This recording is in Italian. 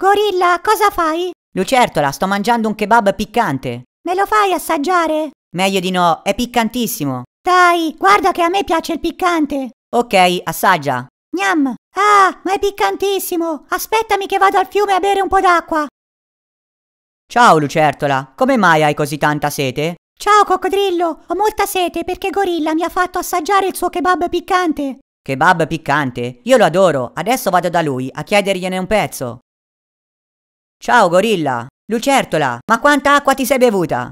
Gorilla, cosa fai? Lucertola, sto mangiando un kebab piccante. Me lo fai assaggiare? Meglio di no, è piccantissimo. Dai, guarda che a me piace il piccante. Ok, assaggia. Gnam! Ah, ma è piccantissimo! Aspettami che vado al fiume a bere un po' d'acqua. Ciao lucertola, come mai hai così tanta sete? Ciao coccodrillo, ho molta sete perché Gorilla mi ha fatto assaggiare il suo kebab piccante. Kebab piccante? Io lo adoro, adesso vado da lui a chiedergliene un pezzo. Ciao gorilla! Lucertola, ma quanta acqua ti sei bevuta?